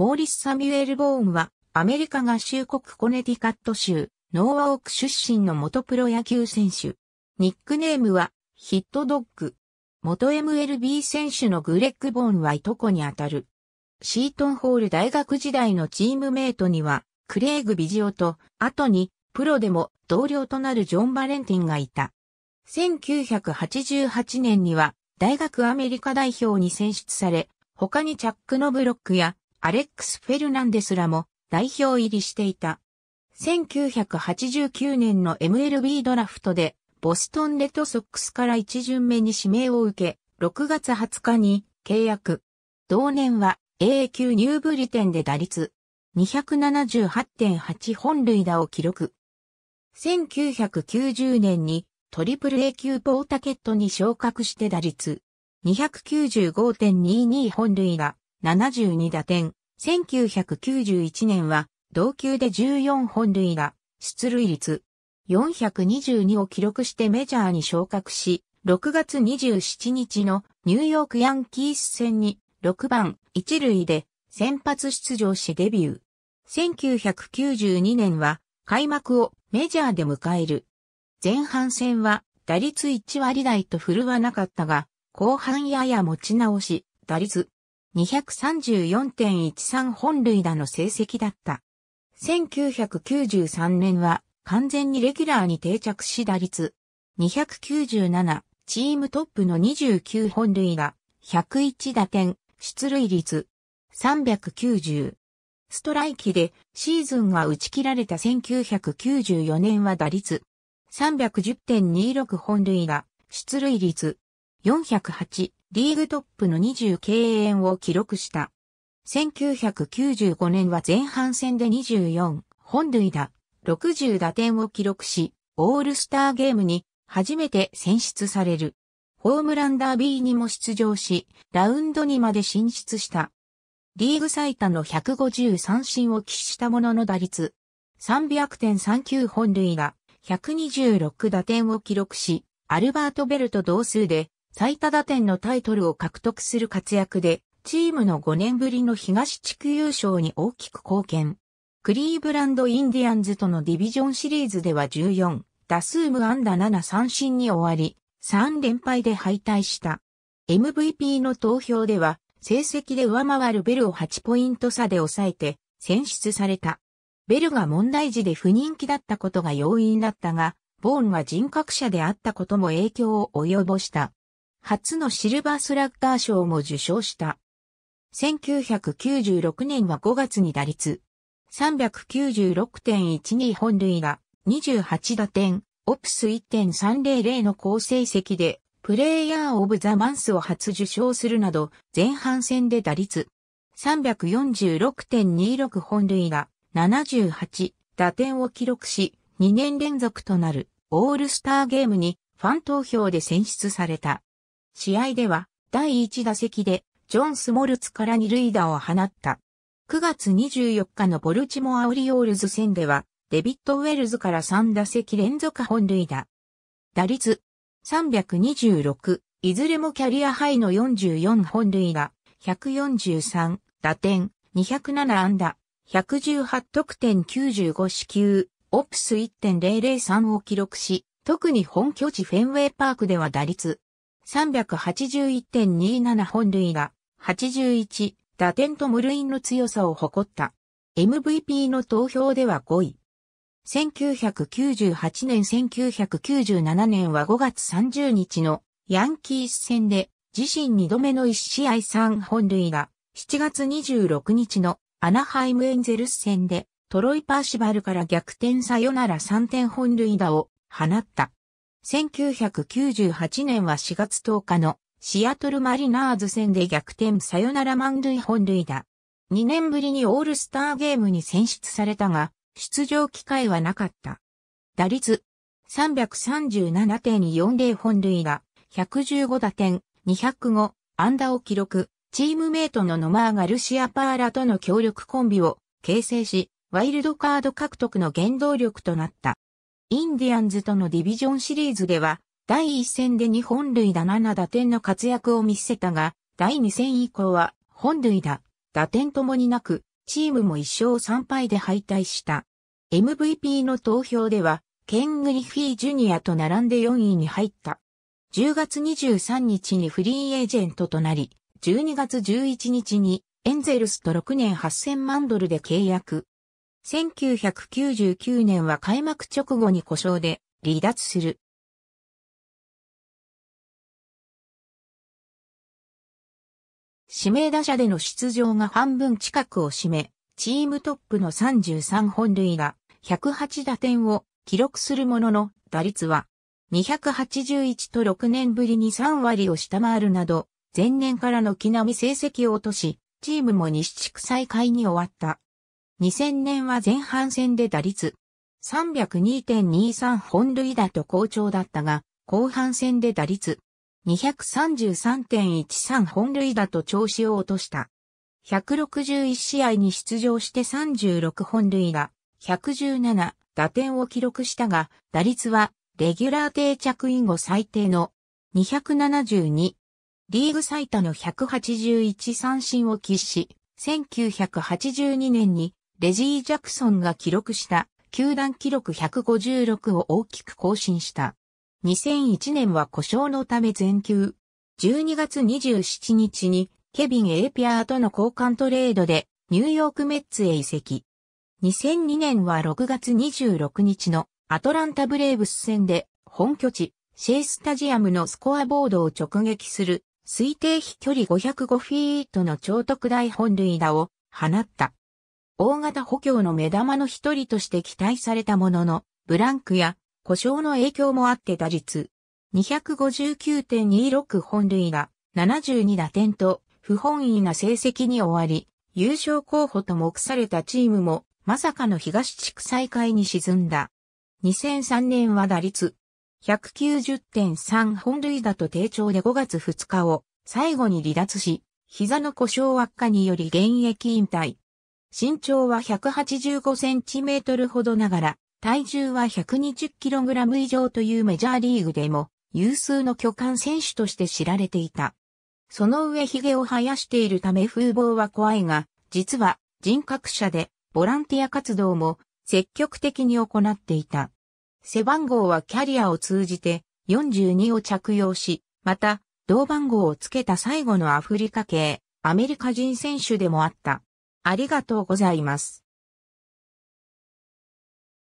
モーリス・サミュエル・ボーンは、アメリカ合衆国コネティカット州、ノーワオーク出身の元プロ野球選手。ニックネームは、ヒットドッグ。元 MLB 選手のグレッグ・ボーンはいとこにあたる。シートンホール大学時代のチームメイトには、クレイグ・ビジオと、後に、プロでも同僚となるジョン・バレンティンがいた。1988年には、大学アメリカ代表に選出され、他にチャック・ノブロックや、アレックス・フェルナンデスらも代表入りしていた。1989年の MLB ドラフトで、ボストンレッドソックスから一巡目に指名を受け、6月20日に契約。同年は A 級ブリテンで打率278.8本塁打を記録。1990年にトリプル A 級ポータケットに昇格して打率295.22本塁打。72打点、1991年は同級で14本塁打、出塁率422を記録してメジャーに昇格し、6月27日のニューヨークヤンキース戦に6番1塁で先発出場しデビュー。1992年は開幕をメジャーで迎える。前半戦は打率1割台と振るわなかったが、後半やや持ち直し、打率234.13本塁打の成績だった。1993年は完全にレギュラーに定着し打率297チームトップの29本塁打101打点出塁率390ストライキでシーズンが打ち切られた1994年は打率310.26本塁打出塁率408リーグトップの20敬遠を記録した。1995年は前半戦で24本塁打、60打点を記録し、オールスターゲームに初めて選出される。ホームランダービーにも出場し、ラウンドにまで進出した。リーグ最多の150三振を喫したものの打率、300.39本塁打、126打点を記録し、アルバート・ベルト同数で最多打点のタイトルを獲得する活躍で、チームの5年ぶりの東地区優勝に大きく貢献。クリーブランド・インディアンズとのディビジョンシリーズでは14、打数無安打7三振に終わり、3連敗で敗退した。MVP の投票では、成績で上回るベルを8ポイント差で抑えて、選出された。ベルが問題児で不人気だったことが要因だったが、ボーンが人格者であったことも影響を及ぼした。初のシルバースラッガー賞も受賞した。1996年は5月に打率396.12本塁打28打点、オプス1.300の好成績でプレイヤーオブザマンスを初受賞するなど前半戦で打率346.26本塁打78打点を記録し2年連続となるオールスターゲームにファン投票で選出された。試合では第1打席でジョン・スモルツから二塁打を放った。9月24日のボルチモア・オリオールズ戦ではデビット・ウェルズから3打席連続本塁打。打率326、いずれもキャリアハイの44本塁打、143、打点、207安打、118得点95支球、オプス1.003を記録し、特に本拠地フェンウェイパークでは打率381.27本塁打、81、打点と無類の強さを誇った。MVP の投票では5位。1998年1997年は5月30日のヤンキース戦で自身2度目の1試合3本塁打、7月26日のアナハイムエンゼルス戦でトロイ・パーシバルから逆転さよなら3点本塁打を放った。1998年は4月10日のシアトルマリナーズ戦で逆転サヨナラ満塁本塁打。2年ぶりにオールスターゲームに選出されたが、出場機会はなかった。打率337.40本塁打、115打点、205安打を記録、チームメイトのノマーガルシアパーラとの協力コンビを形成し、ワイルドカード獲得の原動力となった。インディアンズとのディビジョンシリーズでは、第1戦で2本塁打7打点の活躍を見せたが、第2戦以降は、本塁打、打点ともになく、チームも1勝3敗で敗退した。MVP の投票では、ケン・グリフィー・ジュニアと並んで4位に入った。10月23日にフリーエージェントとなり、12月11日にエンゼルスと6年8000万ドルで契約。1999年は開幕直後に故障で離脱する。指名打者での出場が半分近くを占め、チームトップの33本塁打、108打点を記録するものの打率は281と6年ぶりに3割を下回るなど、前年からの木並み成績を落とし、チームも西地区再開に終わった。2000年は前半戦で打率302.23本塁打と好調だったが、後半戦で打率233.13本塁打と調子を落とした。161試合に出場して36本塁打、117打点を記録したが、打率はレギュラー定着以後最低の272。リーグ最多の181三振を喫し、1982年にレジー・ジャクソンが記録した球団記録156を大きく更新した。2001年は故障のため全球。12月27日にケビン・エイピアーとの交換トレードでニューヨークメッツへ移籍。2002年は6月26日のアトランタブレーブス戦で本拠地シェイスタジアムのスコアボードを直撃する推定飛距離505フィートの超特大本塁打を放った。大型補強の目玉の一人として期待されたものの、ブランクや故障の影響もあって打率。259.26本塁打、72打点と不本意な成績に終わり、優勝候補と目されたチームもまさかの東地区再開に沈んだ。2003年は打率190.3本塁打と低調で5月2日を最後に離脱し、膝の故障悪化により現役引退。身長は185センチメートルほどながら、体重は1 2 0ラム以上というメジャーリーグでも有数の巨漢選手として知られていた。その上髭を生やしているため風貌は怖いが、実は人格者でボランティア活動も積極的に行っていた。背番号はキャリアを通じて42を着用し、また同番号をつけた最後のアフリカ系アメリカ人選手でもあった。ありがとうございます。